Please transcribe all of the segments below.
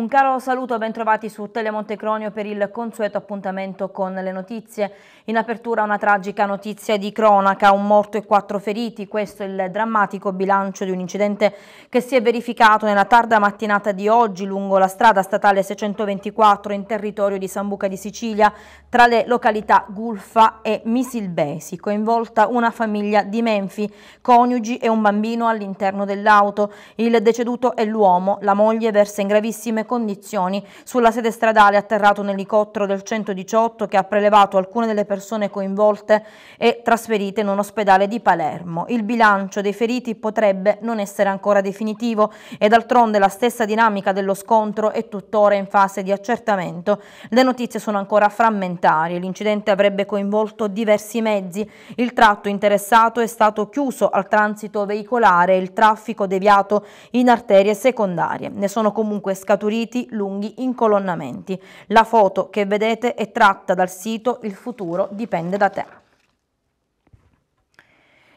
Un caro saluto, bentrovati su Telemonte Cronio per il consueto appuntamento con le notizie. In apertura una tragica notizia di cronaca, un morto e quattro feriti, questo è il drammatico bilancio di un incidente che si è verificato nella tarda mattinata di oggi lungo la strada statale 624 in territorio di Sambuca di Sicilia tra le località Gulfa e Misilbesi, coinvolta una famiglia di Menfi, coniugi e un bambino all'interno dell'auto. Il deceduto è l'uomo, la moglie versa in gravissime condizioni. Sulla sede stradale è atterrato un elicottero del 118 che ha prelevato alcune delle persone coinvolte e trasferite in un ospedale di Palermo. Il bilancio dei feriti potrebbe non essere ancora definitivo e d'altronde la stessa dinamica dello scontro è tuttora in fase di accertamento. Le notizie sono ancora frammentarie. L'incidente avrebbe coinvolto diversi mezzi. Il tratto interessato è stato chiuso al transito veicolare e il traffico deviato in arterie secondarie. Ne sono comunque scaturite riempiti lunghi incolonnamenti. La foto che vedete è tratta dal sito Il futuro dipende da te.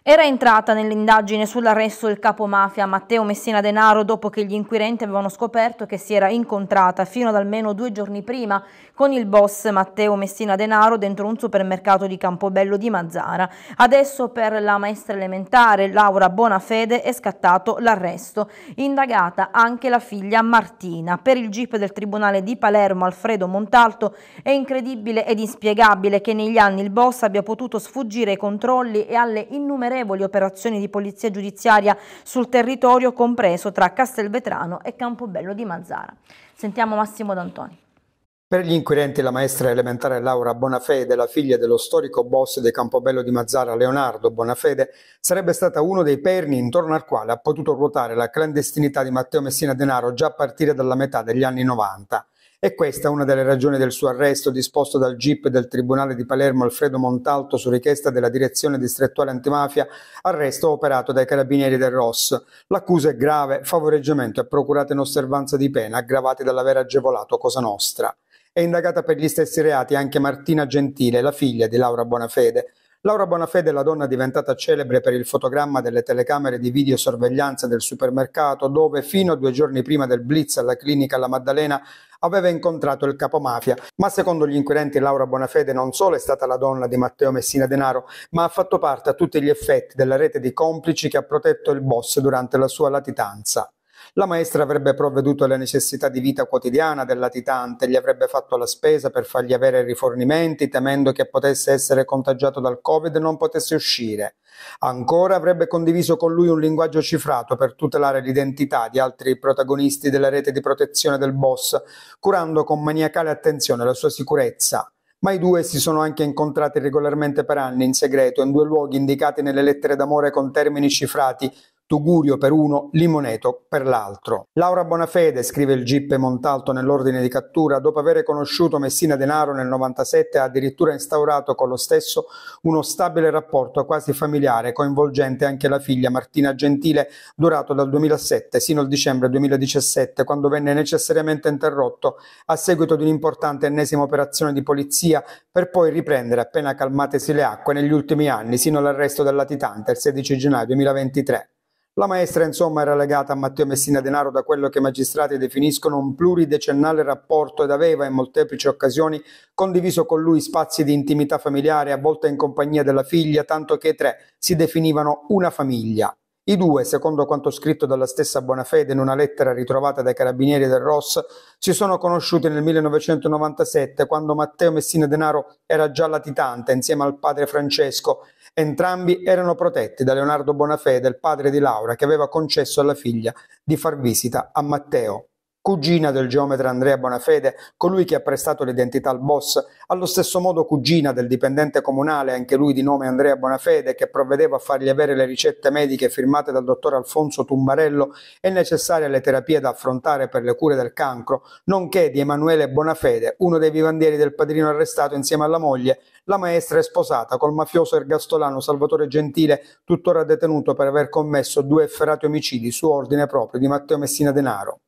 Era entrata nell'indagine sull'arresto del capo mafia Matteo Messina Denaro dopo che gli inquirenti avevano scoperto che si era incontrata fino ad almeno due giorni prima con il boss Matteo Messina Denaro dentro un supermercato di Campobello di Mazzara. Adesso per la maestra elementare Laura Bonafede è scattato l'arresto. Indagata anche la figlia Martina. Per il GIP del Tribunale di Palermo Alfredo Montalto è incredibile ed inspiegabile che negli anni il boss abbia potuto sfuggire ai controlli e alle innumerevoli innumerevoli operazioni di polizia giudiziaria sul territorio compreso tra Castelvetrano e Campobello di Mazzara. Sentiamo Massimo D'Antoni. Per gli inquirenti la maestra elementare Laura Bonafede, la figlia dello storico boss di Campobello di Mazzara Leonardo Bonafede, sarebbe stata uno dei perni intorno al quale ha potuto ruotare la clandestinità di Matteo Messina Denaro già a partire dalla metà degli anni 90. E questa è una delle ragioni del suo arresto disposto dal GIP del Tribunale di Palermo Alfredo Montalto su richiesta della Direzione Distrettuale Antimafia, arresto operato dai carabinieri del ROS. L'accusa è grave, favoreggiamento e procurata in osservanza di pena aggravate dall'aver agevolato Cosa Nostra. È indagata per gli stessi reati anche Martina Gentile, la figlia di Laura Bonafede, Laura Bonafede, la donna diventata celebre per il fotogramma delle telecamere di videosorveglianza del supermercato, dove fino a due giorni prima del blitz alla clinica La Maddalena aveva incontrato il capomafia. Ma secondo gli inquirenti Laura Bonafede non solo è stata la donna di Matteo Messina Denaro, ma ha fatto parte a tutti gli effetti della rete di complici che ha protetto il boss durante la sua latitanza. La maestra avrebbe provveduto alle necessità di vita quotidiana del latitante, gli avrebbe fatto la spesa per fargli avere rifornimenti, temendo che potesse essere contagiato dal Covid e non potesse uscire. Ancora avrebbe condiviso con lui un linguaggio cifrato per tutelare l'identità di altri protagonisti della rete di protezione del boss, curando con maniacale attenzione la sua sicurezza. Ma i due si sono anche incontrati regolarmente per anni in segreto in due luoghi indicati nelle lettere d'amore con termini cifrati Tugurio per uno, Limoneto per l'altro. Laura Bonafede, scrive il Gippe Montalto nell'ordine di cattura, dopo aver conosciuto Messina Denaro nel 97 ha addirittura instaurato con lo stesso uno stabile rapporto quasi familiare, coinvolgente anche la figlia Martina Gentile, durato dal 2007 sino al dicembre 2017, quando venne necessariamente interrotto a seguito di un'importante ennesima operazione di polizia per poi riprendere appena calmatesi le acque negli ultimi anni sino all'arresto del latitante il 16 gennaio 2023. La maestra insomma era legata a Matteo Messina Denaro da quello che i magistrati definiscono un pluridecennale rapporto ed aveva in molteplici occasioni condiviso con lui spazi di intimità familiare, a volte in compagnia della figlia, tanto che i tre si definivano una famiglia. I due, secondo quanto scritto dalla stessa Bonafede in una lettera ritrovata dai carabinieri del Ross, si sono conosciuti nel 1997 quando Matteo Messina Denaro era già latitante insieme al padre Francesco Entrambi erano protetti da Leonardo Bonafede, il padre di Laura, che aveva concesso alla figlia di far visita a Matteo cugina del geometra Andrea Bonafede, colui che ha prestato l'identità al boss, allo stesso modo cugina del dipendente comunale, anche lui di nome Andrea Bonafede, che provvedeva a fargli avere le ricette mediche firmate dal dottor Alfonso Tumbarello e necessarie alle terapie da affrontare per le cure del cancro, nonché di Emanuele Bonafede, uno dei vivandieri del padrino arrestato insieme alla moglie, la maestra è sposata col mafioso ergastolano Salvatore Gentile, tuttora detenuto per aver commesso due efferati omicidi su ordine proprio di Matteo Messina Denaro.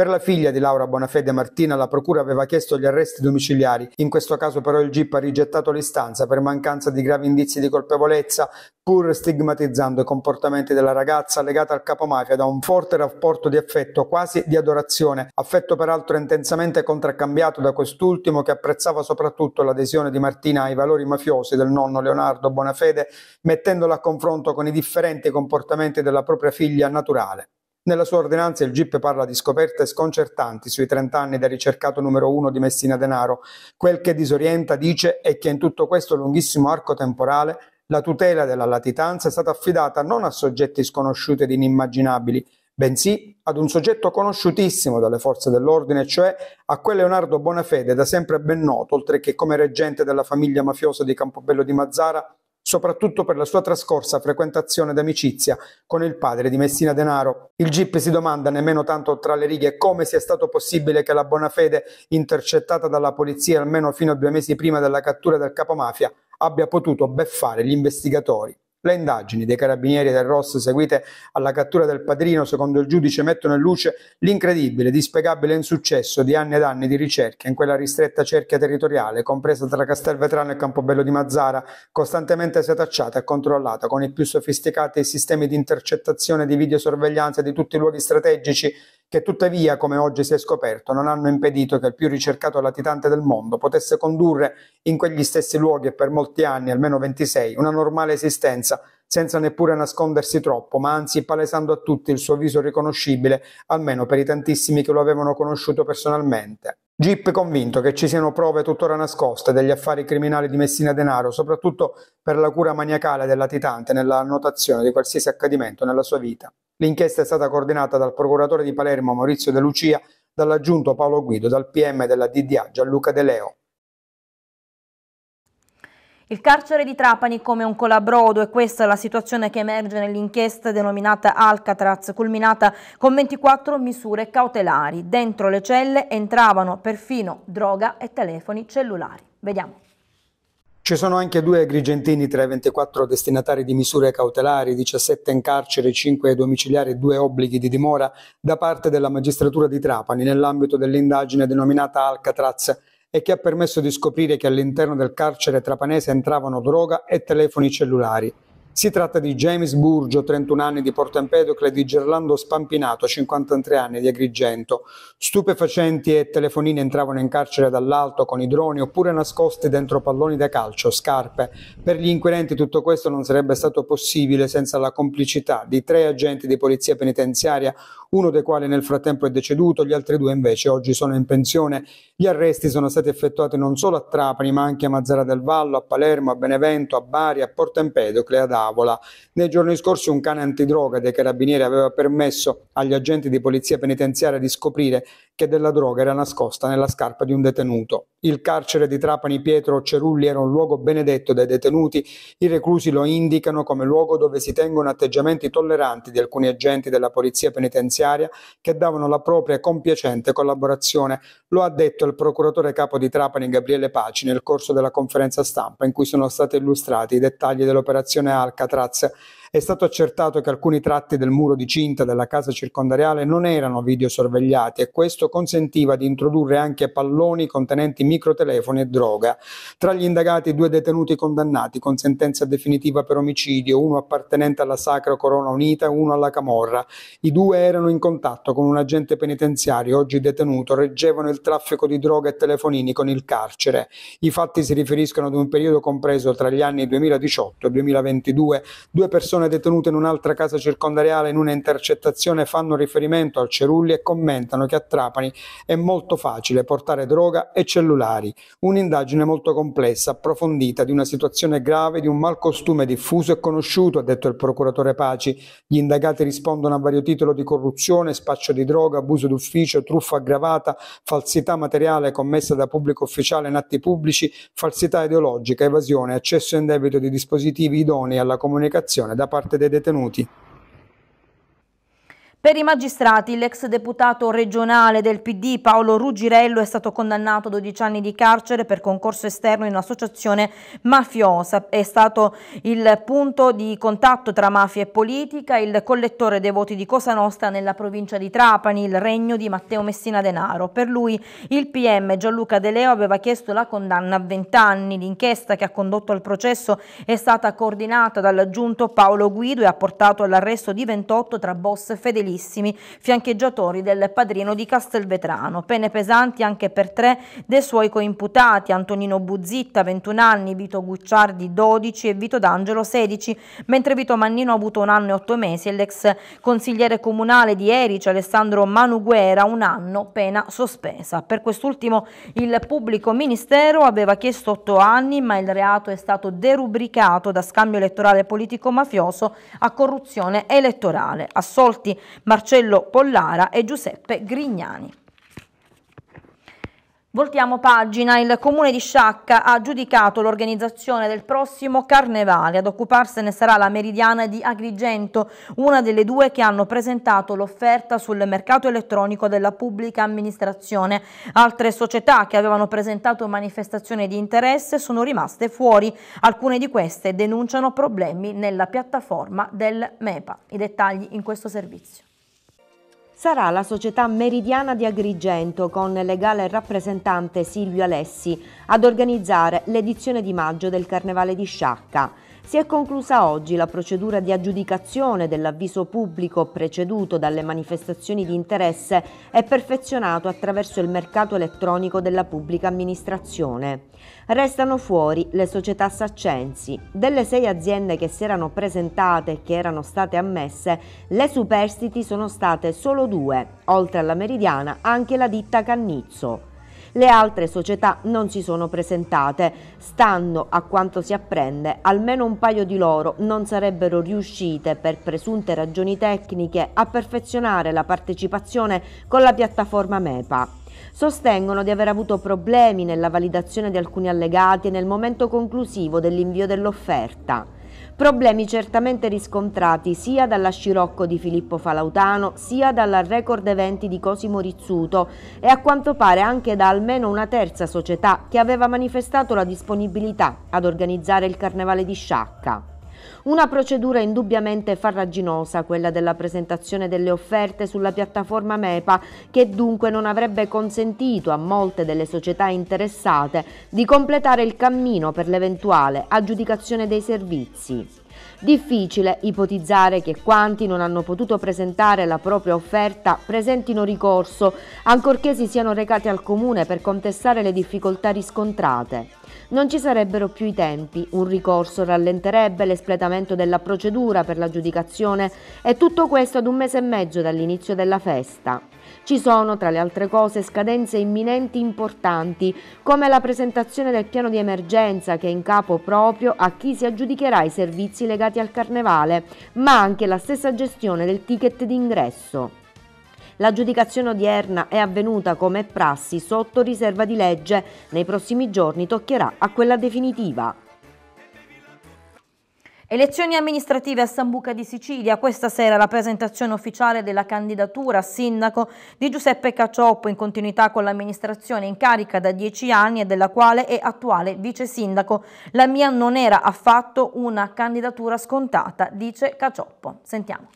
Per la figlia di Laura Bonafede Martina la procura aveva chiesto gli arresti domiciliari, in questo caso però il GIP ha rigettato l'istanza per mancanza di gravi indizi di colpevolezza, pur stigmatizzando i comportamenti della ragazza legata al capomafia da un forte rapporto di affetto, quasi di adorazione, affetto peraltro intensamente contraccambiato da quest'ultimo che apprezzava soprattutto l'adesione di Martina ai valori mafiosi del nonno Leonardo Bonafede, mettendola a confronto con i differenti comportamenti della propria figlia naturale. Nella sua ordinanza il GIP parla di scoperte sconcertanti sui 30 anni del ricercato numero uno di Messina Denaro. Quel che disorienta, dice, è che in tutto questo lunghissimo arco temporale la tutela della latitanza è stata affidata non a soggetti sconosciuti ed inimmaginabili, bensì ad un soggetto conosciutissimo dalle forze dell'ordine, cioè a quel Leonardo Bonafede, da sempre ben noto, oltre che come reggente della famiglia mafiosa di Campobello di Mazzara, soprattutto per la sua trascorsa frequentazione d'amicizia con il padre di Messina Denaro. Il GIP si domanda nemmeno tanto tra le righe come sia stato possibile che la buona fede intercettata dalla polizia almeno fino a due mesi prima della cattura del capomafia, abbia potuto beffare gli investigatori. Le indagini dei carabinieri del Ross seguite alla cattura del padrino, secondo il giudice, mettono in luce l'incredibile, dispiegabile insuccesso di anni ed anni di ricerche in quella ristretta cerchia territoriale, compresa tra Castelvetrano e Campobello di Mazzara, costantemente setacciata e controllata con i più sofisticati sistemi di intercettazione e di videosorveglianza di tutti i luoghi strategici che tuttavia, come oggi si è scoperto, non hanno impedito che il più ricercato latitante del mondo potesse condurre in quegli stessi luoghi e per molti anni, almeno 26, una normale esistenza senza neppure nascondersi troppo, ma anzi palesando a tutti il suo viso riconoscibile, almeno per i tantissimi che lo avevano conosciuto personalmente. Jeep convinto che ci siano prove tuttora nascoste degli affari criminali di Messina Denaro, soprattutto per la cura maniacale del latitante nella annotazione di qualsiasi accadimento nella sua vita. L'inchiesta è stata coordinata dal procuratore di Palermo Maurizio De Lucia, dall'aggiunto Paolo Guido, dal PM della DDA Gianluca De Leo. Il carcere di Trapani come un colabrodo e questa è la situazione che emerge nell'inchiesta denominata Alcatraz, culminata con 24 misure cautelari. Dentro le celle entravano perfino droga e telefoni cellulari. Vediamo. Ci sono anche due grigentini tra i 24 destinatari di misure cautelari, 17 in carcere, 5 domiciliari e 2 obblighi di dimora da parte della magistratura di Trapani nell'ambito dell'indagine denominata Alcatraz e che ha permesso di scoprire che all'interno del carcere trapanese entravano droga e telefoni cellulari. Si tratta di James Burgio, 31 anni di Porto Empedocle, e di Gerlando Spampinato, 53 anni di Agrigento. Stupefacenti e telefonine entravano in carcere dall'alto con i droni oppure nascosti dentro palloni da calcio, scarpe. Per gli inquirenti tutto questo non sarebbe stato possibile senza la complicità di tre agenti di polizia penitenziaria, uno dei quali nel frattempo è deceduto, gli altri due invece oggi sono in pensione. Gli arresti sono stati effettuati non solo a Trapani ma anche a Mazzara del Vallo, a Palermo, a Benevento, a Bari, a Porto Empedocle e ad Arco tavola. Nei giorni scorsi un cane antidroga dei carabinieri aveva permesso agli agenti di polizia penitenziaria di scoprire che della droga era nascosta nella scarpa di un detenuto. Il carcere di Trapani Pietro Cerulli era un luogo benedetto dai detenuti, i reclusi lo indicano come luogo dove si tengono atteggiamenti tolleranti di alcuni agenti della polizia penitenziaria che davano la propria compiacente collaborazione. Lo ha detto il procuratore capo di Trapani Gabriele Paci nel corso della conferenza stampa in cui sono stati illustrati i dettagli dell'operazione Alcatraz Alcatraz è stato accertato che alcuni tratti del muro di cinta della casa circondariale non erano videosorvegliati e questo consentiva di introdurre anche palloni contenenti microtelefoni e droga. Tra gli indagati due detenuti condannati con sentenza definitiva per omicidio, uno appartenente alla Sacra Corona Unita e uno alla Camorra. I due erano in contatto con un agente penitenziario oggi detenuto, reggevano il traffico di droga e telefonini con il carcere. I fatti si riferiscono ad un periodo compreso tra gli anni 2018 e 2022. Due persone persone detenute in un'altra casa circondariale in una intercettazione fanno riferimento al Cerulli e commentano che a Trapani è molto facile portare droga e cellulari. Un'indagine molto complessa, approfondita, di una situazione grave, di un malcostume diffuso e conosciuto, ha detto il procuratore Paci. Gli indagati rispondono a vario titolo di corruzione, spaccio di droga, abuso d'ufficio, truffa aggravata, falsità materiale commessa da pubblico ufficiale in atti pubblici, falsità ideologica, evasione, accesso in debito di dispositivi idonei alla comunicazione da parte dei detenuti. Per i magistrati, l'ex deputato regionale del PD Paolo Ruggirello è stato condannato a 12 anni di carcere per concorso esterno in un'associazione mafiosa. È stato il punto di contatto tra mafia e politica, il collettore dei voti di Cosa Nostra nella provincia di Trapani, il regno di Matteo Messina Denaro. Per lui il PM Gianluca De Leo aveva chiesto la condanna a 20 anni. L'inchiesta che ha condotto al processo è stata coordinata dall'aggiunto Paolo Guido e ha portato all'arresto di 28 tra boss fedeli fedelissimi fiancheggiatori del padrino di Castelvetrano. Pene pesanti anche per tre dei suoi coimputati, Antonino Buzzitta, 21 anni, Vito Gucciardi, 12 e Vito D'Angelo, 16, mentre Vito Mannino ha avuto un anno e otto mesi e l'ex consigliere comunale di Erice, Alessandro Manuguera, un anno, pena sospesa. Per quest'ultimo il pubblico ministero aveva chiesto otto anni, ma il reato è stato derubricato da scambio elettorale politico-mafioso a corruzione elettorale. Assolti Marcello Pollara e Giuseppe Grignani. Voltiamo pagina, il comune di Sciacca ha giudicato l'organizzazione del prossimo carnevale, ad occuparsene sarà la Meridiana di Agrigento, una delle due che hanno presentato l'offerta sul mercato elettronico della pubblica amministrazione. Altre società che avevano presentato manifestazioni di interesse sono rimaste fuori, alcune di queste denunciano problemi nella piattaforma del MEPA. I dettagli in questo servizio sarà la società Meridiana di Agrigento con legale rappresentante Silvio Alessi ad organizzare l'edizione di maggio del Carnevale di Sciacca. Si è conclusa oggi la procedura di aggiudicazione dell'avviso pubblico preceduto dalle manifestazioni di interesse e perfezionato attraverso il mercato elettronico della pubblica amministrazione. Restano fuori le società saccensi. Delle sei aziende che si erano presentate e che erano state ammesse, le superstiti sono state solo due, oltre alla Meridiana anche la ditta Cannizzo. Le altre società non si sono presentate. Stando a quanto si apprende, almeno un paio di loro non sarebbero riuscite, per presunte ragioni tecniche, a perfezionare la partecipazione con la piattaforma MEPA. Sostengono di aver avuto problemi nella validazione di alcuni allegati nel momento conclusivo dell'invio dell'offerta. Problemi certamente riscontrati sia dalla Scirocco di Filippo Falautano sia dalla Record Eventi di Cosimo Rizzuto e a quanto pare anche da almeno una terza società che aveva manifestato la disponibilità ad organizzare il Carnevale di Sciacca. Una procedura indubbiamente farraginosa, quella della presentazione delle offerte sulla piattaforma MEPA, che dunque non avrebbe consentito a molte delle società interessate di completare il cammino per l'eventuale aggiudicazione dei servizi. Difficile ipotizzare che quanti non hanno potuto presentare la propria offerta presentino ricorso, ancorché si siano recati al comune per contestare le difficoltà riscontrate non ci sarebbero più i tempi, un ricorso rallenterebbe l'espletamento della procedura per l'aggiudicazione e tutto questo ad un mese e mezzo dall'inizio della festa. Ci sono, tra le altre cose, scadenze imminenti importanti, come la presentazione del piano di emergenza che è in capo proprio a chi si aggiudicherà i servizi legati al carnevale, ma anche la stessa gestione del ticket d'ingresso. L'aggiudicazione odierna è avvenuta come prassi sotto riserva di legge. Nei prossimi giorni toccherà a quella definitiva. Elezioni amministrative a Sambuca di Sicilia. Questa sera la presentazione ufficiale della candidatura a sindaco di Giuseppe Cacioppo in continuità con l'amministrazione in carica da dieci anni e della quale è attuale vice sindaco. La mia non era affatto una candidatura scontata, dice Cacioppo. Sentiamo.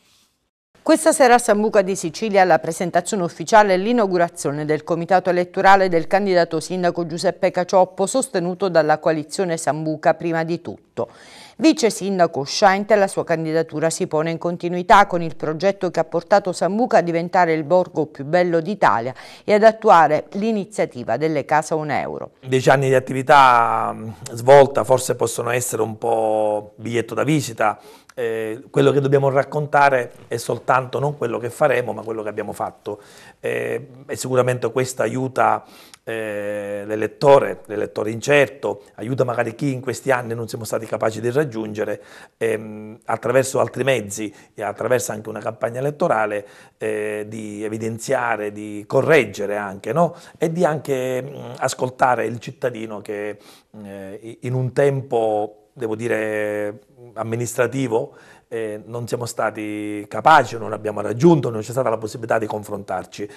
Questa sera a Sambuca di Sicilia la presentazione ufficiale e l'inaugurazione del comitato elettorale del candidato sindaco Giuseppe Cacioppo sostenuto dalla coalizione Sambuca prima di tutto. Vice sindaco uscente la sua candidatura si pone in continuità con il progetto che ha portato Sambuca a diventare il borgo più bello d'Italia e ad attuare l'iniziativa delle case 1 Euro. Dieci anni di attività mm, svolta forse possono essere un po' biglietto da visita eh, quello che dobbiamo raccontare è soltanto non quello che faremo, ma quello che abbiamo fatto. Eh, e sicuramente questo aiuta eh, l'elettore, l'elettore incerto, aiuta magari chi in questi anni non siamo stati capaci di raggiungere, ehm, attraverso altri mezzi e attraverso anche una campagna elettorale, eh, di evidenziare, di correggere anche, no? e di anche mh, ascoltare il cittadino che eh, in un tempo devo dire, amministrativo, eh, non siamo stati capaci, non abbiamo raggiunto, non c'è stata la possibilità di confrontarci.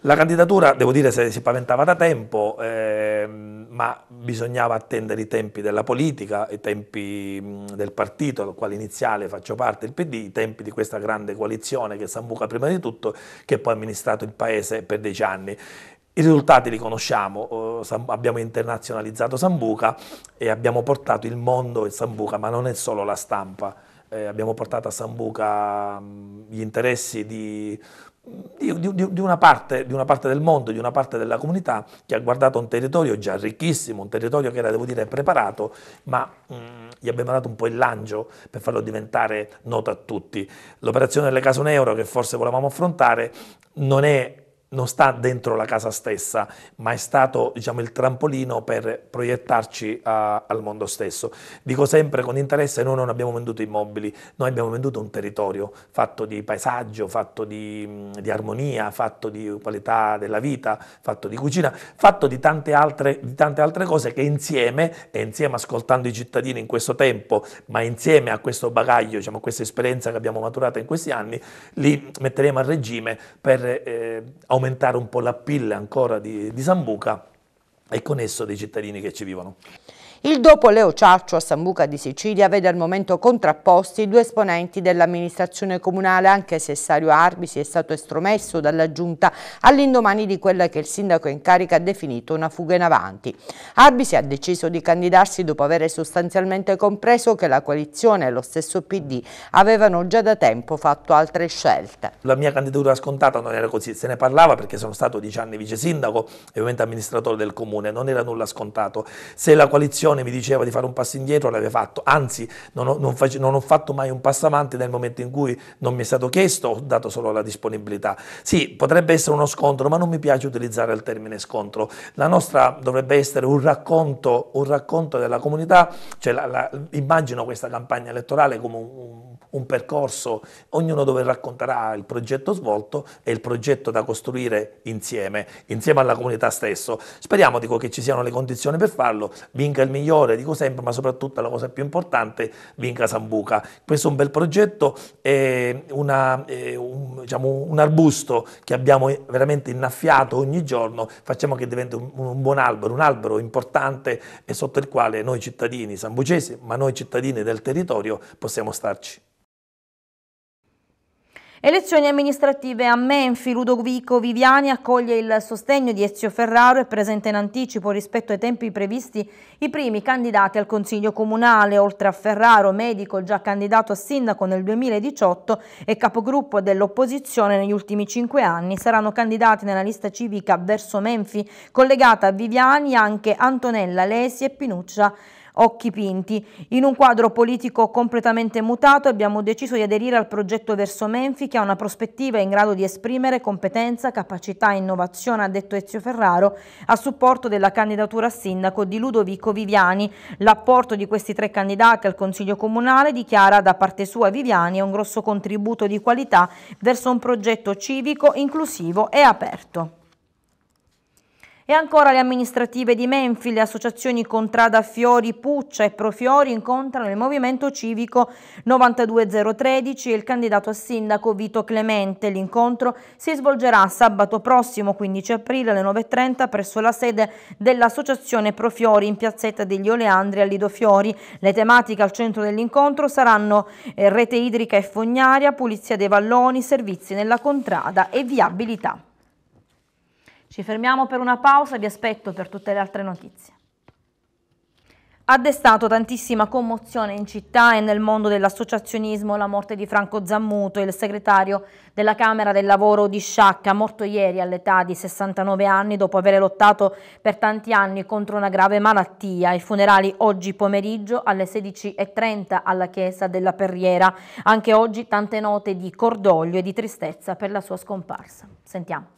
La candidatura, devo dire, si paventava da tempo, eh, ma bisognava attendere i tempi della politica, i tempi del partito, del quale iniziale faccio parte, il PD, i tempi di questa grande coalizione che è Sambuca prima di tutto, che poi ha amministrato il paese per dieci anni. I risultati li conosciamo, eh, abbiamo internazionalizzato Sambuca e abbiamo portato il mondo in Sambuca, ma non è solo la stampa, eh, abbiamo portato a Sambuca gli interessi di, di, di, di, una parte, di, una parte, del mondo, di una parte della comunità che ha guardato un territorio già ricchissimo, un territorio che era, devo dire, preparato, ma mh, gli abbiamo dato un po' il lancio per farlo diventare noto a tutti. L'operazione delle case un euro che forse volevamo affrontare non è non sta dentro la casa stessa, ma è stato diciamo, il trampolino per proiettarci a, al mondo stesso. Dico sempre con interesse, noi non abbiamo venduto immobili, noi abbiamo venduto un territorio fatto di paesaggio, fatto di, di armonia, fatto di qualità della vita, fatto di cucina, fatto di tante, altre, di tante altre cose che insieme, e insieme ascoltando i cittadini in questo tempo, ma insieme a questo bagaglio, diciamo, a questa esperienza che abbiamo maturato in questi anni, li metteremo a regime per eh, aumentare un po' l'appille ancora di, di Sambuca e con esso dei cittadini che ci vivono. Il dopo Leo Ciaccio a Sambuca di Sicilia vede al momento contrapposti due esponenti dell'amministrazione comunale, anche se Sario Arbisi è stato estromesso dalla giunta all'indomani di quella che il sindaco in carica ha definito una fuga in avanti. Arbisi ha deciso di candidarsi dopo aver sostanzialmente compreso che la coalizione e lo stesso PD avevano già da tempo fatto altre scelte. La mia candidatura scontata non era così, se ne parlava perché sono stato dieci anni vice sindaco e ovviamente amministratore del comune, non era nulla scontato. Se la coalizione Simeone mi diceva di fare un passo indietro, l'avevo fatto, anzi non ho, non, face, non ho, fatto mai un passo avanti nel momento in cui non mi è stato chiesto, ho dato solo la disponibilità. Sì, potrebbe essere uno scontro, ma non mi piace utilizzare il termine scontro. La nostra dovrebbe essere un racconto, un racconto della comunità, cioè la, la, immagino questa campagna elettorale come un, un un percorso, ognuno dove racconterà il progetto svolto e il progetto da costruire insieme, insieme alla comunità stesso. Speriamo dico, che ci siano le condizioni per farlo, vinca il migliore migliore, dico sempre, ma soprattutto la cosa più importante, vinca Sambuca. Questo è un bel progetto, è, una, è un, diciamo, un, arbusto che abbiamo veramente innaffiato ogni giorno, facciamo che diventi un, un buon albero, un albero importante e sotto il quale noi cittadini sambucesi, ma noi cittadini del territorio possiamo starci. Elezioni amministrative a Menfi, Ludovico Viviani accoglie il sostegno di Ezio Ferraro e presenta in anticipo rispetto ai tempi previsti i primi candidati al Consiglio Comunale, oltre a Ferraro, medico già candidato a sindaco nel 2018 e capogruppo dell'opposizione negli ultimi cinque anni, saranno candidati nella lista civica verso Menfi, collegata a Viviani anche Antonella Lesi e Pinuccia Occhi Pinti. In un quadro politico completamente mutato abbiamo deciso di aderire al progetto Verso Menfi che ha una prospettiva in grado di esprimere competenza, capacità e innovazione, ha detto Ezio Ferraro, a supporto della candidatura a sindaco di Ludovico Viviani. L'apporto di questi tre candidati al Consiglio Comunale dichiara da parte sua Viviani è un grosso contributo di qualità verso un progetto civico, inclusivo e aperto. E ancora le amministrative di Menfi, le associazioni Contrada Fiori, Puccia e Profiori incontrano il Movimento Civico 92013 e il candidato a sindaco Vito Clemente. L'incontro si svolgerà sabato prossimo 15 aprile alle 9.30 presso la sede dell'associazione Profiori in piazzetta degli Oleandri a Lido Fiori. Le tematiche al centro dell'incontro saranno eh, rete idrica e fognaria, pulizia dei valloni, servizi nella contrada e viabilità. Ci fermiamo per una pausa, vi aspetto per tutte le altre notizie. Ha destato tantissima commozione in città e nel mondo dell'associazionismo la morte di Franco Zammuto, il segretario della Camera del Lavoro di Sciacca, morto ieri all'età di 69 anni dopo aver lottato per tanti anni contro una grave malattia. I funerali oggi pomeriggio alle 16.30 alla Chiesa della Perriera. Anche oggi tante note di cordoglio e di tristezza per la sua scomparsa. Sentiamo.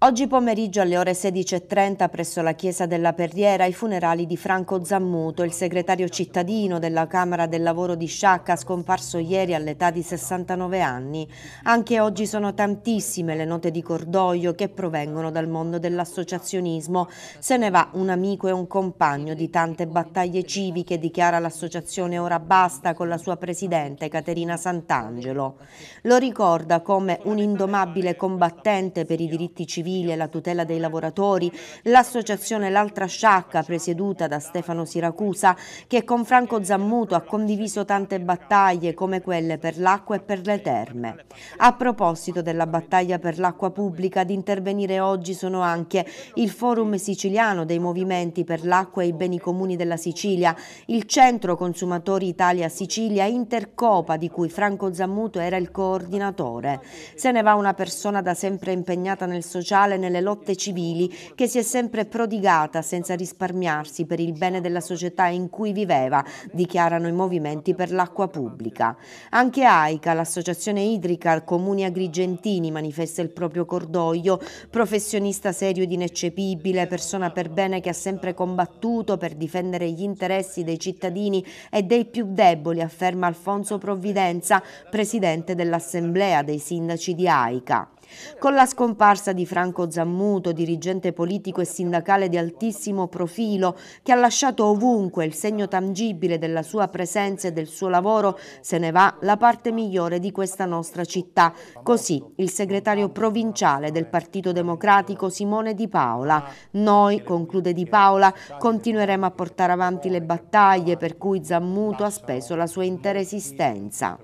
Oggi pomeriggio alle ore 16.30 presso la Chiesa della Perriera i funerali di Franco Zammuto, il segretario cittadino della Camera del Lavoro di Sciacca, scomparso ieri all'età di 69 anni. Anche oggi sono tantissime le note di cordoglio che provengono dal mondo dell'associazionismo. Se ne va un amico e un compagno di tante battaglie civiche, dichiara l'associazione Ora Basta con la sua presidente Caterina Sant'Angelo. Lo ricorda come un indomabile combattente per i diritti civili civile e la tutela dei lavoratori, l'associazione L'Altra Sciacca, presieduta da Stefano Siracusa, che con Franco Zammuto ha condiviso tante battaglie come quelle per l'acqua e per le terme. A proposito della battaglia per l'acqua pubblica, ad intervenire oggi sono anche il Forum Siciliano dei Movimenti per l'Acqua e i Beni Comuni della Sicilia, il Centro Consumatori Italia-Sicilia, Intercopa, di cui Franco Zammuto era il coordinatore. Se ne va una persona da sempre impegnata nel sociale sociale nelle lotte civili che si è sempre prodigata senza risparmiarsi per il bene della società in cui viveva, dichiarano i movimenti per l'acqua pubblica. Anche AICA, l'associazione idrica Comuni Agrigentini, manifesta il proprio cordoglio, professionista serio ed ineccepibile, persona per bene che ha sempre combattuto per difendere gli interessi dei cittadini e dei più deboli, afferma Alfonso Provvidenza, presidente dell'Assemblea dei sindaci di AICA. Con la scomparsa di Franco Zammuto, dirigente politico e sindacale di altissimo profilo, che ha lasciato ovunque il segno tangibile della sua presenza e del suo lavoro, se ne va la parte migliore di questa nostra città. Così il segretario provinciale del Partito Democratico Simone Di Paola. Noi, conclude Di Paola, continueremo a portare avanti le battaglie per cui Zammuto ha speso la sua intera esistenza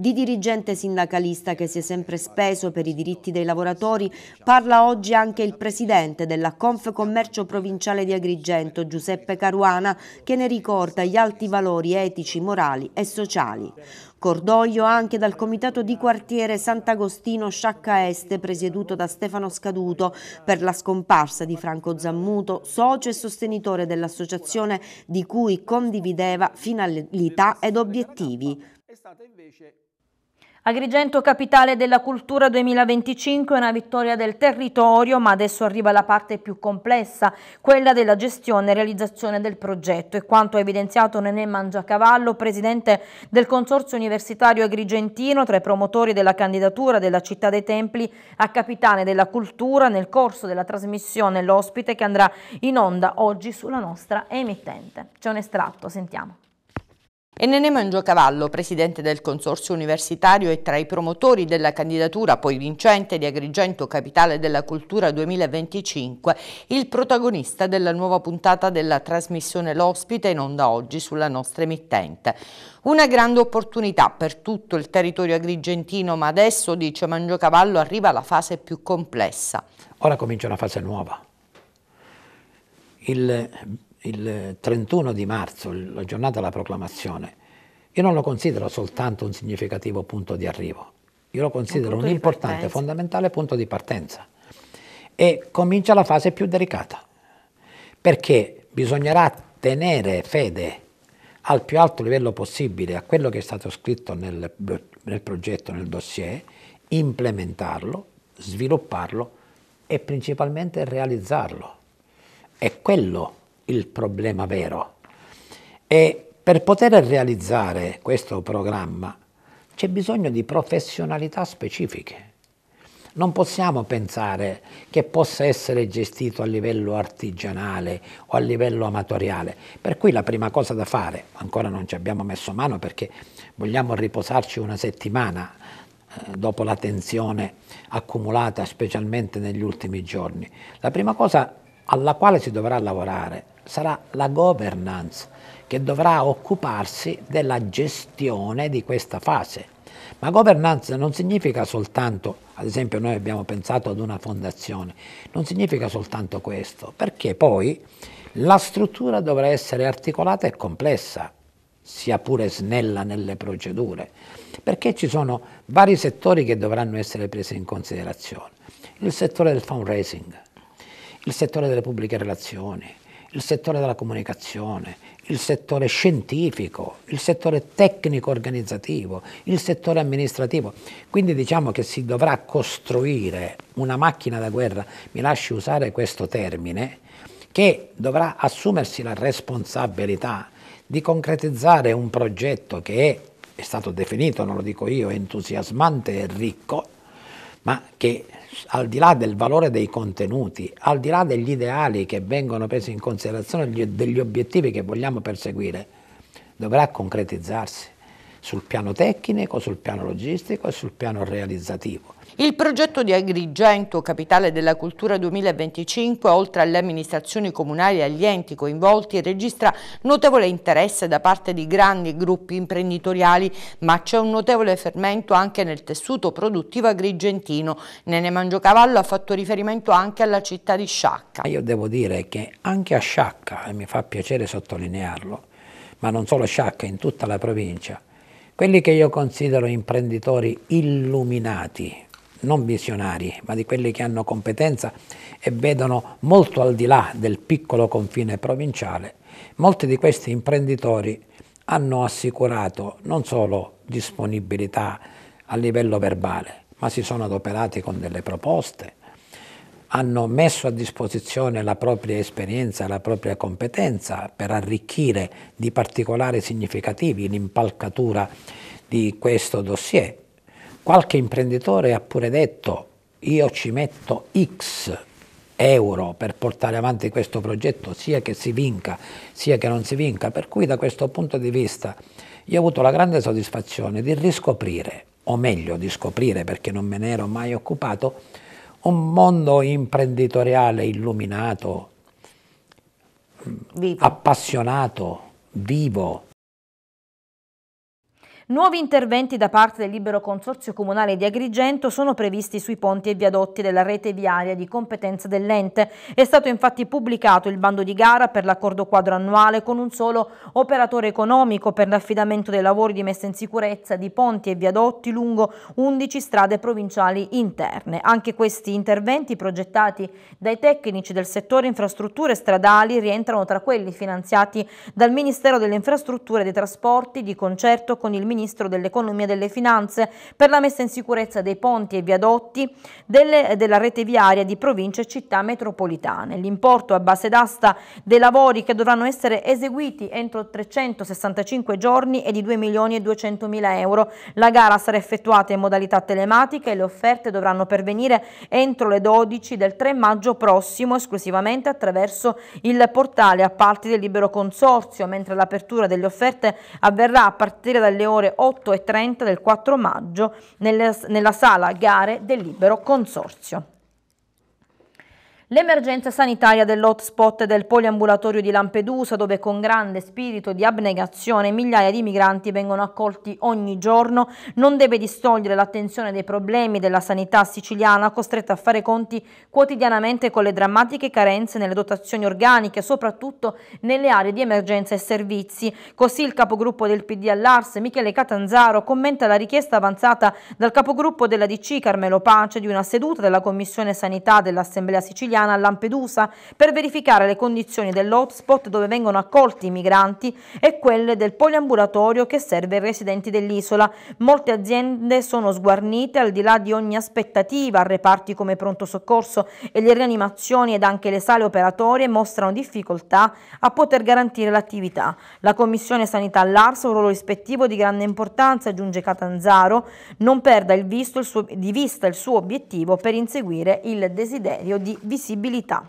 di dirigente sindacalista che si è sempre speso per i diritti dei lavoratori, parla oggi anche il presidente della Confcommercio Provinciale di Agrigento, Giuseppe Caruana, che ne ricorda gli alti valori etici, morali e sociali. Cordoglio anche dal comitato di quartiere Sant'Agostino Sciacca Est, presieduto da Stefano Scaduto, per la scomparsa di Franco Zammuto, socio e sostenitore dell'associazione di cui condivideva finalità ed obiettivi. È stata invece Agrigento capitale della cultura 2025 è una vittoria del territorio, ma adesso arriva la parte più complessa, quella della gestione e realizzazione del progetto. E quanto ha evidenziato Nenè Mangiacavallo, presidente del Consorzio Universitario Agrigentino, tra i promotori della candidatura della Città dei Templi a capitale della cultura, nel corso della trasmissione L'ospite che andrà in onda oggi sulla nostra emittente. C'è un estratto, sentiamo. E Nene Mangiocavallo, presidente del Consorzio Universitario e tra i promotori della candidatura poi vincente di Agrigento Capitale della Cultura 2025, il protagonista della nuova puntata della trasmissione L'Ospite in onda oggi sulla nostra emittente. Una grande opportunità per tutto il territorio agrigentino, ma adesso, dice Mangiocavallo, arriva la fase più complessa. Ora comincia una fase nuova. Il il 31 di marzo, la giornata della proclamazione, io non lo considero soltanto un significativo punto di arrivo, io lo considero un, un importante, fondamentale punto di partenza. E comincia la fase più delicata, perché bisognerà tenere fede al più alto livello possibile a quello che è stato scritto nel, nel progetto, nel dossier, implementarlo, svilupparlo e principalmente realizzarlo. È quello il problema vero. E per poter realizzare questo programma c'è bisogno di professionalità specifiche. Non possiamo pensare che possa essere gestito a livello artigianale o a livello amatoriale. Per cui la prima cosa da fare, ancora non ci abbiamo messo mano perché vogliamo riposarci una settimana eh, dopo la tensione accumulata specialmente negli ultimi giorni, la prima cosa alla quale si dovrà lavorare sarà la governance che dovrà occuparsi della gestione di questa fase. Ma governance non significa soltanto, ad esempio noi abbiamo pensato ad una fondazione, non significa soltanto questo, perché poi la struttura dovrà essere articolata e complessa, sia pure snella nelle procedure, perché ci sono vari settori che dovranno essere presi in considerazione. Il settore del fundraising, il settore delle pubbliche relazioni, il settore della comunicazione, il settore scientifico, il settore tecnico organizzativo, il settore amministrativo. Quindi diciamo che si dovrà costruire una macchina da guerra, mi lasci usare questo termine, che dovrà assumersi la responsabilità di concretizzare un progetto che è stato definito, non lo dico io, entusiasmante e ricco, ma che al di là del valore dei contenuti, al di là degli ideali che vengono presi in considerazione, degli obiettivi che vogliamo perseguire, dovrà concretizzarsi sul piano tecnico, sul piano logistico e sul piano realizzativo. Il progetto di Agrigento, capitale della cultura 2025, oltre alle amministrazioni comunali e agli enti coinvolti, registra notevole interesse da parte di grandi gruppi imprenditoriali, ma c'è un notevole fermento anche nel tessuto produttivo agrigentino. Nene Mangiocavallo ha fatto riferimento anche alla città di Sciacca. Io devo dire che anche a Sciacca, e mi fa piacere sottolinearlo, ma non solo Sciacca, in tutta la provincia, quelli che io considero imprenditori illuminati, non visionari, ma di quelli che hanno competenza e vedono molto al di là del piccolo confine provinciale, molti di questi imprenditori hanno assicurato non solo disponibilità a livello verbale, ma si sono adoperati con delle proposte, hanno messo a disposizione la propria esperienza, la propria competenza per arricchire di particolari significativi l'impalcatura di questo dossier qualche imprenditore ha pure detto io ci metto X euro per portare avanti questo progetto, sia che si vinca, sia che non si vinca, per cui da questo punto di vista io ho avuto la grande soddisfazione di riscoprire, o meglio di scoprire perché non me ne ero mai occupato, un mondo imprenditoriale illuminato, vivo. appassionato, vivo, Nuovi interventi da parte del libero consorzio comunale di Agrigento sono previsti sui ponti e viadotti della rete viaria di competenza dell'ente. È stato infatti pubblicato il bando di gara per l'accordo quadro annuale con un solo operatore economico per l'affidamento dei lavori di messa in sicurezza di ponti e viadotti lungo 11 strade provinciali interne. Anche questi interventi progettati dai tecnici del settore infrastrutture stradali rientrano tra quelli finanziati dal Ministero delle Infrastrutture e dei Trasporti di concerto con il Ministero Ministro dell'Economia e delle Finanze per la messa in sicurezza dei ponti e viadotti delle, della rete viaria di province e città metropolitane. L'importo a base d'asta dei lavori che dovranno essere eseguiti entro 365 giorni è di 2 milioni e 200 mila euro. La gara sarà effettuata in modalità telematica e le offerte dovranno pervenire entro le 12 del 3 maggio prossimo esclusivamente attraverso il portale a appalti del libero consorzio, mentre l'apertura delle offerte avverrà a partire dalle ore ore 8.30 del 4 maggio nella sala gare del libero consorzio. L'emergenza sanitaria dell'hotspot del poliambulatorio di Lampedusa, dove con grande spirito di abnegazione migliaia di migranti vengono accolti ogni giorno, non deve distogliere l'attenzione dei problemi della sanità siciliana, costretta a fare conti quotidianamente con le drammatiche carenze nelle dotazioni organiche, soprattutto nelle aree di emergenza e servizi. Così il capogruppo del PD all'Ars, Michele Catanzaro, commenta la richiesta avanzata dal capogruppo della DC, Carmelo Pace, di una seduta della Commissione Sanità dell'Assemblea Siciliana italiana a Lampedusa per verificare le condizioni dell'hotspot dove vengono accolti i migranti e quelle del poliambulatorio che serve ai residenti dell'isola. Molte aziende sono sguarnite al di là di ogni aspettativa, reparti come pronto soccorso e le rianimazioni ed anche le sale operatorie mostrano difficoltà a poter garantire l'attività. La Commissione Sanità all'Arso, un ruolo rispettivo di grande importanza, aggiunge Catanzaro, non perda il visto, il suo, di vista il suo obiettivo per inseguire il desiderio di visitare flessibilità.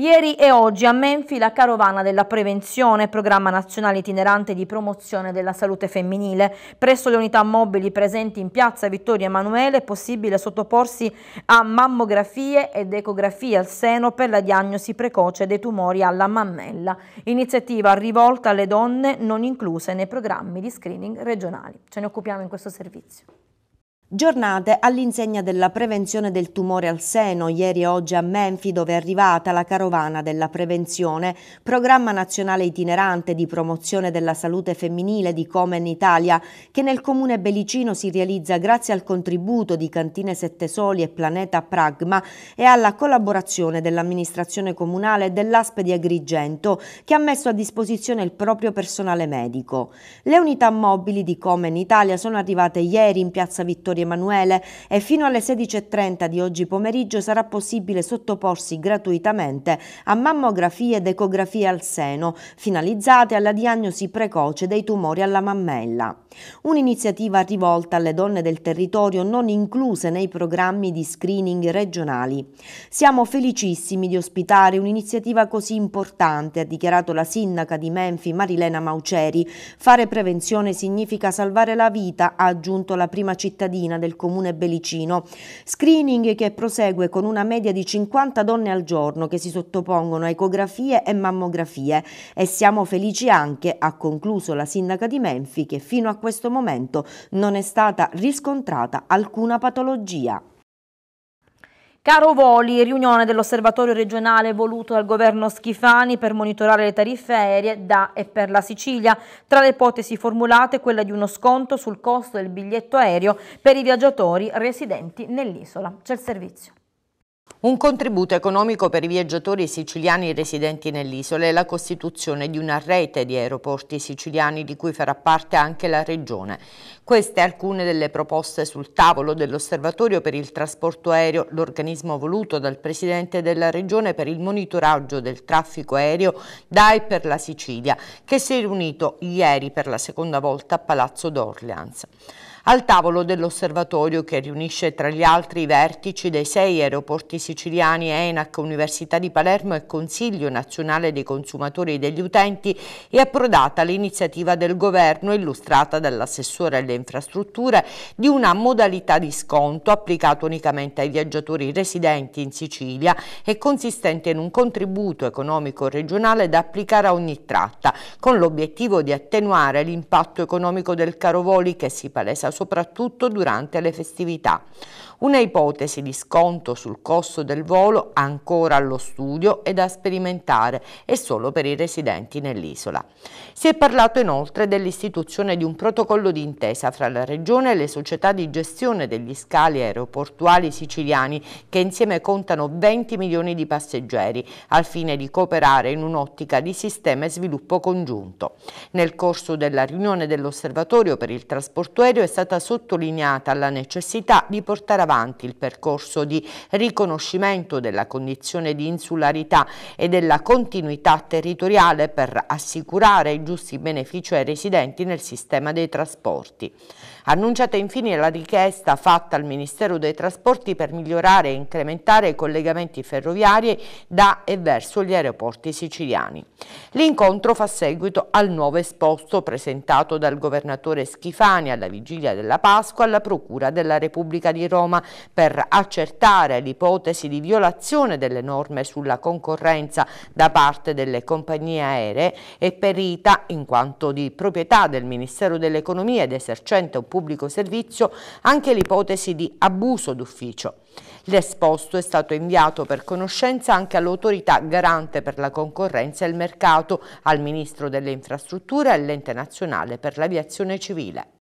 Ieri e oggi a Menfi la carovana della prevenzione, programma nazionale itinerante di promozione della salute femminile. Presso le unità mobili presenti in piazza Vittorio Emanuele è possibile sottoporsi a mammografie ed ecografie al seno per la diagnosi precoce dei tumori alla mammella. Iniziativa rivolta alle donne non incluse nei programmi di screening regionali. Ce ne occupiamo in questo servizio. Giornate all'insegna della prevenzione del tumore al seno, ieri e oggi a Menfi dove è arrivata la carovana della prevenzione, programma nazionale itinerante di promozione della salute femminile di Comen Italia che nel comune Belicino si realizza grazie al contributo di Cantine Sette Soli e Planeta Pragma e alla collaborazione dell'amministrazione comunale e dell'Aspe di Agrigento che ha messo a disposizione il proprio personale medico. Le unità mobili di Comen Italia sono arrivate ieri in piazza Vittoria di Emanuele e fino alle 16.30 di oggi pomeriggio sarà possibile sottoporsi gratuitamente a mammografie ed ecografie al seno, finalizzate alla diagnosi precoce dei tumori alla mammella. Un'iniziativa rivolta alle donne del territorio non incluse nei programmi di screening regionali. Siamo felicissimi di ospitare un'iniziativa così importante, ha dichiarato la sindaca di Menfi Marilena Mauceri. Fare prevenzione significa salvare la vita, ha aggiunto la prima cittadina mattina del comune Belicino. Screening che prosegue con una media di 50 donne al giorno che si sottopongono a ecografie e mammografie e siamo felici anche, ha concluso la sindaca di Menfi, che fino a questo momento non è stata riscontrata alcuna patologia. Caro Voli, riunione dell'osservatorio regionale voluto dal governo Schifani per monitorare le tariffe aeree da e per la Sicilia. Tra le ipotesi formulate quella di uno sconto sul costo del biglietto aereo per i viaggiatori residenti nell'isola. C'è il servizio. Un contributo economico per i viaggiatori siciliani residenti nell'isola è la costituzione di una rete di aeroporti siciliani di cui farà parte anche la Regione. Queste alcune delle proposte sul tavolo dell'Osservatorio per il trasporto aereo, l'organismo voluto dal Presidente della Regione per il monitoraggio del traffico aereo da e per la Sicilia, che si è riunito ieri per la seconda volta a Palazzo d'Orleans al tavolo dell'osservatorio che riunisce tra gli altri i vertici dei sei aeroporti siciliani, ENAC, Università di Palermo e Consiglio Nazionale dei Consumatori e degli Utenti, è approdata l'iniziativa del governo illustrata dall'assessore alle infrastrutture di una modalità di sconto applicato unicamente ai viaggiatori residenti in Sicilia e consistente in un contributo economico regionale da applicare a ogni tratta, con l'obiettivo di attenuare l'impatto economico del carovoli che si palesa soprattutto durante le festività. Una ipotesi di sconto sul costo del volo ancora allo studio e da sperimentare e solo per i residenti nell'isola. Si è parlato inoltre dell'istituzione di un protocollo d'intesa fra la Regione e le società di gestione degli scali aeroportuali siciliani che insieme contano 20 milioni di passeggeri al fine di cooperare in un'ottica di sistema e sviluppo congiunto. Nel corso della riunione dell'Osservatorio per il trasporto aereo è stata sottolineata la necessità di portare avanti avanti il percorso di riconoscimento della condizione di insularità e della continuità territoriale per assicurare i giusti benefici ai residenti nel sistema dei trasporti. Annunciata infine la richiesta fatta al Ministero dei Trasporti per migliorare e incrementare i collegamenti ferroviari da e verso gli aeroporti siciliani. L'incontro fa seguito al nuovo esposto presentato dal governatore Schifani alla vigilia della Pasqua alla Procura della Repubblica di Roma per accertare l'ipotesi di violazione delle norme sulla concorrenza da parte delle compagnie aeree e perita in quanto di proprietà del Ministero dell'Economia ed esercente un pubblico pubblico servizio anche l'ipotesi di abuso d'ufficio. L'esposto è stato inviato per conoscenza anche all'autorità garante per la concorrenza e il mercato, al Ministro delle Infrastrutture e all'Ente Nazionale per l'Aviazione Civile.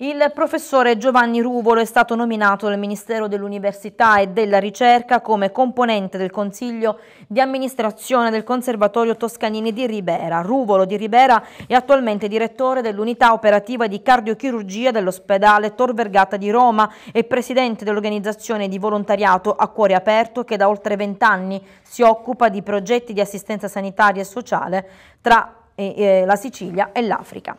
Il professore Giovanni Ruvolo è stato nominato dal Ministero dell'Università e della Ricerca come componente del Consiglio di amministrazione del Conservatorio Toscanini di Ribera. Ruvolo di Ribera è attualmente direttore dell'unità operativa di cardiochirurgia dell'ospedale Tor Vergata di Roma e presidente dell'organizzazione di volontariato a cuore aperto che da oltre vent'anni si occupa di progetti di assistenza sanitaria e sociale tra eh, eh, la Sicilia e l'Africa.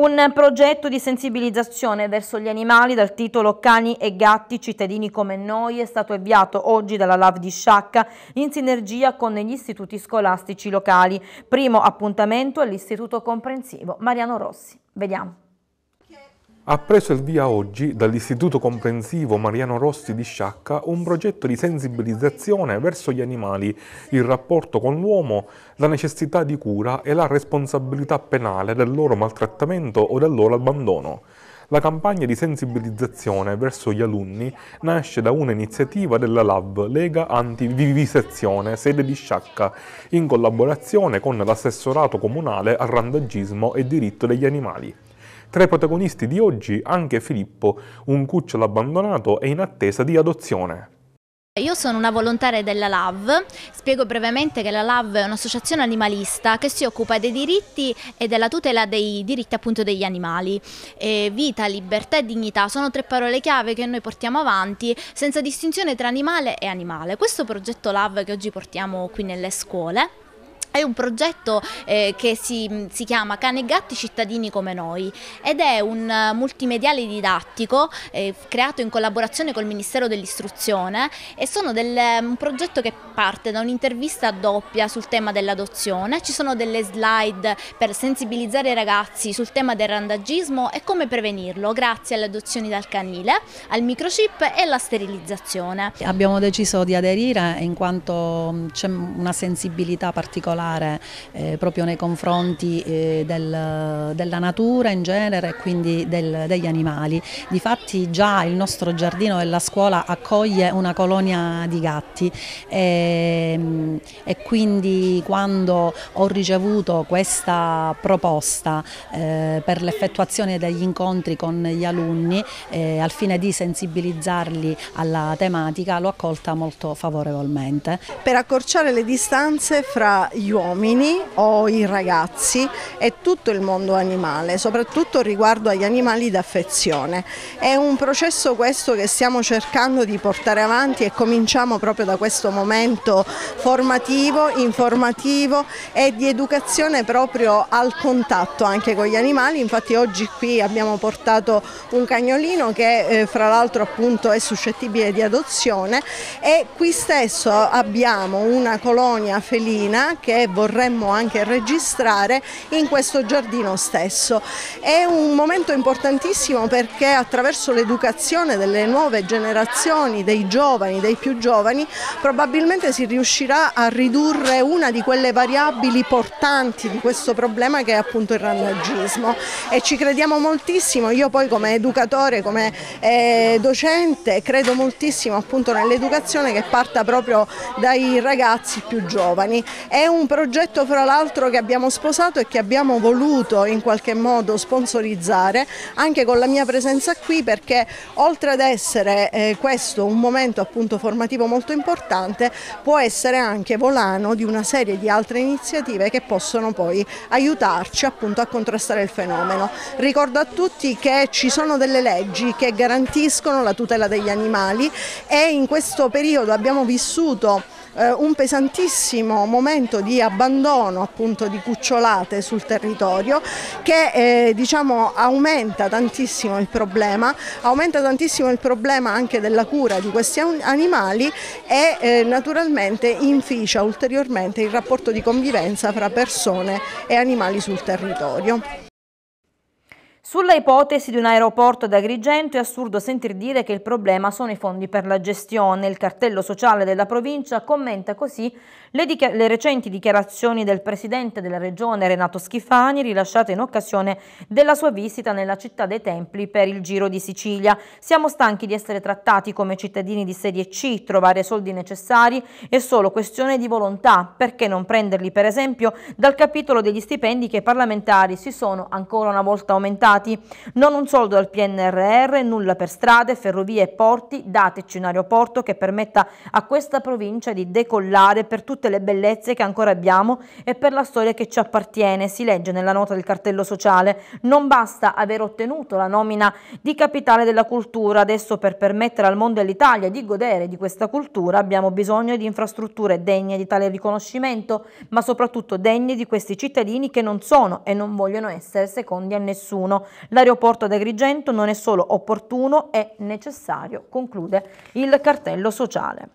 Un progetto di sensibilizzazione verso gli animali dal titolo Cani e gatti, cittadini come noi, è stato avviato oggi dalla LAV di Sciacca in sinergia con gli istituti scolastici locali. Primo appuntamento all'Istituto Comprensivo Mariano Rossi. Vediamo ha preso il via oggi dall'Istituto Comprensivo Mariano Rossi di Sciacca un progetto di sensibilizzazione verso gli animali, il rapporto con l'uomo, la necessità di cura e la responsabilità penale del loro maltrattamento o del loro abbandono. La campagna di sensibilizzazione verso gli alunni nasce da un'iniziativa della LAV, Lega Antivivisezione, sede di Sciacca, in collaborazione con l'assessorato comunale al randagismo e diritto degli animali. Tra i protagonisti di oggi anche Filippo, un cucciolo abbandonato e in attesa di adozione. Io sono una volontaria della LAV, spiego brevemente che la LAV è un'associazione animalista che si occupa dei diritti e della tutela dei diritti appunto degli animali. E vita, libertà e dignità sono tre parole chiave che noi portiamo avanti senza distinzione tra animale e animale. Questo progetto LAV che oggi portiamo qui nelle scuole è un progetto eh, che si, mm, si, chiama Cane e Gatti Cittadini come Noi ed è un eh, multimediale didattico eh, creato in collaborazione col Ministero dell'Istruzione e sono del, mm, un progetto che parte da un'intervista doppia sul tema dell'adozione, ci sono delle slide per sensibilizzare i ragazzi sul tema del randagismo e come prevenirlo grazie alle adozioni dal canile, al microchip e alla sterilizzazione. Abbiamo deciso di aderire in quanto mm, c'è una sensibilità particolare particolare eh, proprio nei confronti eh, del, della natura in genere e quindi del, degli animali. Difatti già il nostro giardino della scuola accoglie una colonia di gatti e, ehm, e quindi quando ho ricevuto questa proposta eh, per l'effettuazione degli incontri con gli alunni eh, al fine di sensibilizzarli alla tematica l'ho accolta molto favorevolmente. Per accorciare le distanze fra gli gli uomini o i ragazzi e tutto il mondo animale, soprattutto riguardo agli animali d'affezione. È un processo questo che stiamo cercando di portare avanti e cominciamo proprio da questo momento formativo, informativo e di educazione proprio al contatto anche con gli animali. Infatti oggi qui abbiamo portato un cagnolino che eh, fra l'altro appunto è suscettibile di adozione e qui stesso abbiamo una colonia felina che vorremmo anche registrare in questo giardino stesso. È un momento importantissimo perché attraverso l'educazione delle nuove generazioni, dei giovani, dei più giovani, probabilmente si riuscirà a ridurre una di quelle variabili portanti di questo problema che è appunto il randagismo e ci crediamo moltissimo, io poi come educatore, come eh, docente credo moltissimo appunto nell'educazione che parta proprio dai ragazzi più giovani. È un progetto fra l'altro che abbiamo sposato e che abbiamo voluto in qualche modo sponsorizzare anche con la mia presenza qui perché oltre ad essere eh, questo un momento appunto formativo molto importante può essere anche volano di una serie di altre iniziative che possono poi aiutarci appunto a contrastare il fenomeno. Ricordo a tutti che ci sono delle leggi che garantiscono la tutela degli animali e in questo periodo abbiamo vissuto eh, un pesantissimo momento di abbandono appunto di cucciolate sul territorio che eh, diciamo aumenta tantissimo il problema, aumenta tantissimo il problema anche della cura di questi animali e eh, naturalmente inficia ulteriormente il rapporto di convivenza fra persone e animali sul territorio. Sulla ipotesi di un aeroporto ad Agrigento è assurdo sentir dire che il problema sono i fondi per la gestione. Il cartello sociale della provincia commenta così le, le, recenti dichiarazioni del presidente della regione Renato Schifani rilasciate in occasione della sua visita nella città dei templi per il Giro di Sicilia. Siamo stanchi di essere trattati come cittadini di serie C, trovare soldi necessari è solo questione di volontà, perché non prenderli per esempio dal capitolo degli stipendi che i parlamentari si sono ancora una volta aumentati. Non un soldo al PNRR, nulla per strade, ferrovie e porti, dateci un aeroporto che permetta a questa provincia di decollare per tutti tutte le bellezze che ancora abbiamo e per la storia che ci appartiene, si legge nella nota del cartello sociale. Non basta aver ottenuto la nomina di capitale della cultura, adesso per permettere al mondo e all'Italia di godere di questa cultura abbiamo bisogno di infrastrutture degne di tale riconoscimento, ma soprattutto degne di questi cittadini che non sono e non vogliono essere secondi a nessuno. L'aeroporto ad Agrigento non è solo opportuno, è necessario, conclude il cartello sociale.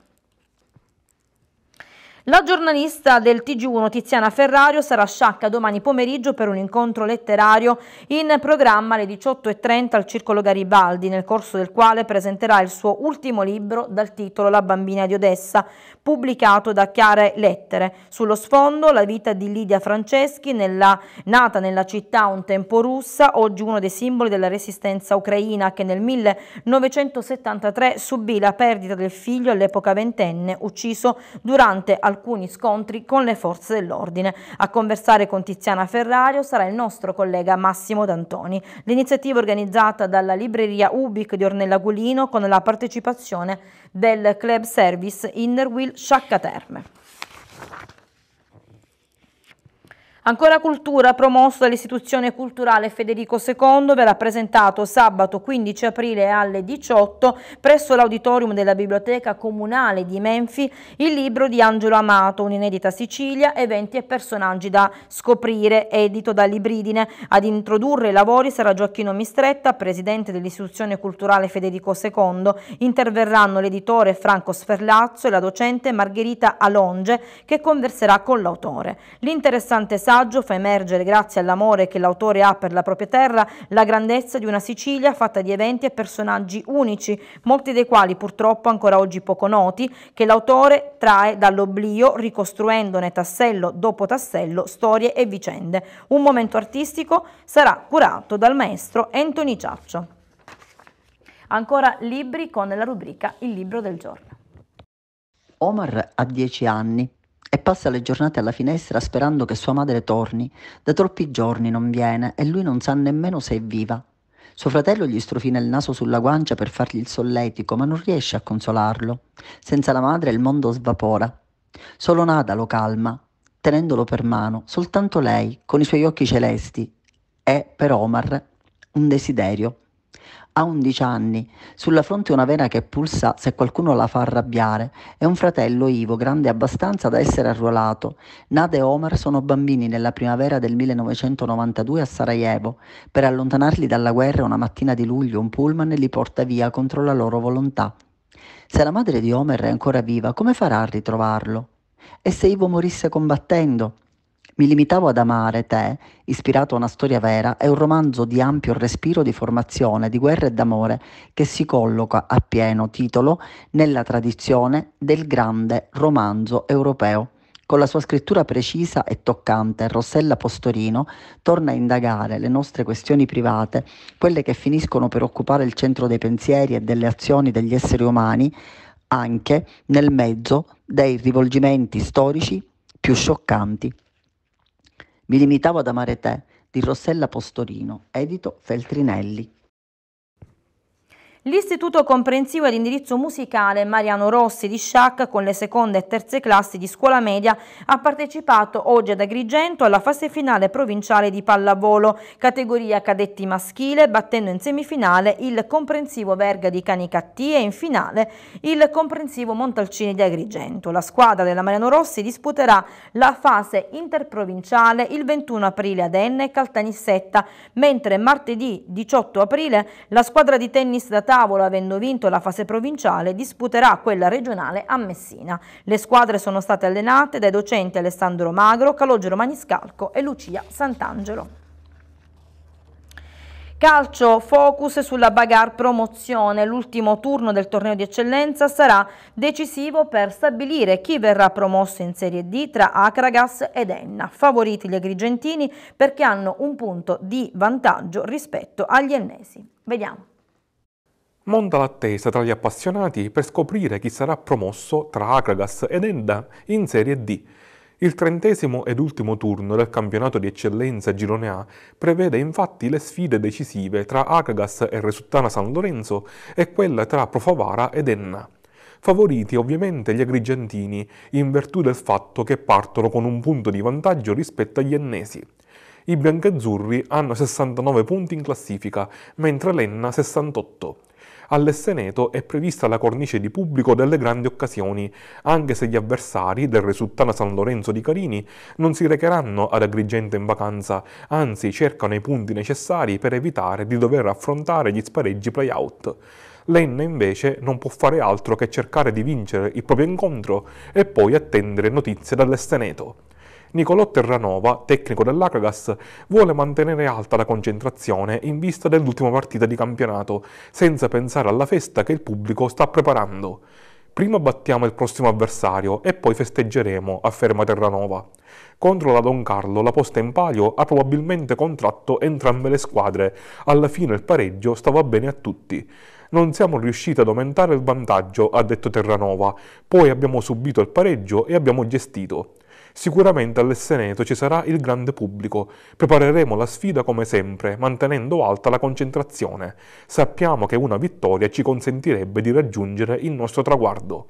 La giornalista del TG1 Tiziana Ferrario sarà sciacca domani pomeriggio per un incontro letterario in programma alle 18.30 al Circolo Garibaldi, nel corso del quale presenterà il suo ultimo libro dal titolo La bambina di Odessa, pubblicato da Chiare Lettere. Sullo sfondo la vita di Lidia Franceschi, nella, nata nella città un tempo russa, oggi uno dei simboli della resistenza ucraina che nel 1973 subì la perdita del figlio all'epoca ventenne, ucciso durante alcuni scontri con le forze dell'ordine. A conversare con Tiziana Ferrario sarà il nostro collega Massimo D'Antoni. L'iniziativa organizzata dalla libreria Ubic di Ornella Gulino con la partecipazione del club service Innerwheel Sciacca Terme. Ancora cultura, promosso dall'istituzione culturale Federico II, verrà presentato sabato 15 aprile alle 18 presso l'auditorium della Biblioteca Comunale di Menfi il libro di Angelo Amato, un'inedita Sicilia, eventi e personaggi da scoprire, edito da Libridine. Ad introdurre i lavori sarà Gioacchino Mistretta, presidente dell'istituzione culturale Federico II. Interverranno l'editore Franco Sferlazzo e la docente Margherita Alonge che converserà con l'autore. L'interessante sabato messaggio fa emergere, grazie all'amore che l'autore ha per la propria terra, la grandezza di una Sicilia fatta di eventi e personaggi unici, molti dei quali purtroppo ancora oggi poco noti, che l'autore trae dall'oblio ricostruendone tassello dopo tassello storie e vicende. Un momento artistico sarà curato dal maestro Anthony Ciaccio. Ancora libri con la rubrica Il libro del giorno. Omar ha dieci anni e passa le giornate alla finestra sperando che sua madre torni. Da troppi giorni non viene e lui non sa nemmeno se è viva. Suo fratello gli strofina il naso sulla guancia per fargli il solletico, ma non riesce a consolarlo. Senza la madre il mondo svapora. Solo Nada lo calma, tenendolo per mano, soltanto lei, con i suoi occhi celesti, è per Omar un desiderio. Ha 11 anni, sulla fronte una vena che pulsa se qualcuno la fa arrabbiare e un fratello Ivo grande abbastanza da essere arruolato. Nada e Omar sono bambini nella primavera del 1992 a Sarajevo. Per allontanarli dalla guerra una mattina di luglio un pullman li porta via contro la loro volontà. Se la madre di Omar è ancora viva, come farà a ritrovarlo? E se Ivo morisse combattendo? Mi limitavo ad amare te, ispirato a una storia vera, è un romanzo di ampio respiro di formazione, di guerra e d'amore, che si colloca a pieno titolo nella tradizione del grande romanzo europeo. Con la sua scrittura precisa e toccante, Rossella Postorino torna a indagare le nostre questioni private, quelle che finiscono per occupare il centro dei pensieri e delle azioni degli esseri umani, anche nel mezzo dei rivolgimenti storici più scioccanti. Mi limitavo ad amare te di Rossella Postorino, edito Feltrinelli. L'istituto comprensivo ed indirizzo musicale Mariano Rossi di Sciac con le seconde e terze classi di scuola media ha partecipato oggi ad Agrigento alla fase finale provinciale di pallavolo, categoria cadetti maschile, battendo in semifinale il comprensivo Verga di Canicattì e in finale il comprensivo Montalcini di Agrigento. La squadra della Mariano Rossi disputerà la fase interprovinciale il 21 aprile ad Enne e Caltanissetta, mentre martedì 18 aprile la squadra di tennis da tavolo, avendo vinto la fase provinciale, disputerà quella regionale a Messina. Le squadre sono state allenate dai docenti Alessandro Magro, Calogero Maniscalco e Lucia Sant'Angelo. Calcio focus sulla bagar promozione. L'ultimo turno del torneo di eccellenza sarà decisivo per stabilire chi verrà promosso in Serie D tra Acragas ed Enna. Favoriti gli agrigentini perché hanno un punto di vantaggio rispetto agli ennesi. Vediamo. Monta l'attesa tra gli appassionati per scoprire chi sarà promosso tra Akragas ed Enda in Serie D. Il trentesimo ed ultimo turno del campionato di eccellenza Girone A prevede infatti le sfide decisive tra Akragas e Resuttana San Lorenzo e quella tra Profavara ed Enna favoriti ovviamente gli agrigentini in virtù del fatto che partono con un punto di vantaggio rispetto agli ennesi. I biancazzurri hanno 69 punti in classifica, mentre l'Enna 68 all'Esseneto è prevista la cornice di pubblico delle grandi occasioni, anche se gli avversari del Resultana San Lorenzo di Carini non si recheranno ad Agrigento in vacanza, anzi cercano i punti necessari per evitare di dover affrontare gli spareggi play-out. Lenna invece non può fare altro che cercare di vincere il proprio incontro e poi attendere notizie dall'Esteneto. Nicolò Terranova, tecnico dell'Acragas, vuole mantenere alta la concentrazione in vista dell'ultima partita di campionato, senza pensare alla festa che il pubblico sta preparando. Prima battiamo il prossimo avversario e poi festeggeremo, afferma Terranova. Contro la Don Carlo la posta in palio ha probabilmente contratto entrambe le squadre. Alla fine il pareggio stava bene a tutti. Non siamo riusciti ad aumentare il vantaggio, ha detto Terranova. Poi abbiamo subito il pareggio e abbiamo gestito. Sicuramente all'Esseneto ci sarà il grande pubblico. Prepareremo la sfida come sempre, mantenendo alta la concentrazione. Sappiamo che una vittoria ci consentirebbe di raggiungere il nostro traguardo.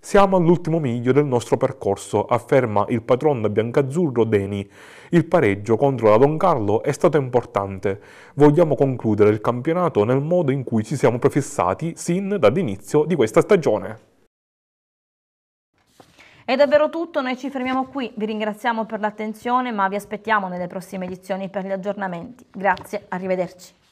Siamo all'ultimo miglio del nostro percorso, afferma il patron biancazzurro Deni. Il pareggio contro la Don Carlo è stato importante. Vogliamo concludere il campionato nel modo in cui ci siamo prefissati sin dall'inizio di questa stagione. È davvero tutto, noi ci fermiamo qui, vi ringraziamo per l'attenzione ma vi aspettiamo nelle prossime edizioni per gli aggiornamenti. Grazie, arrivederci.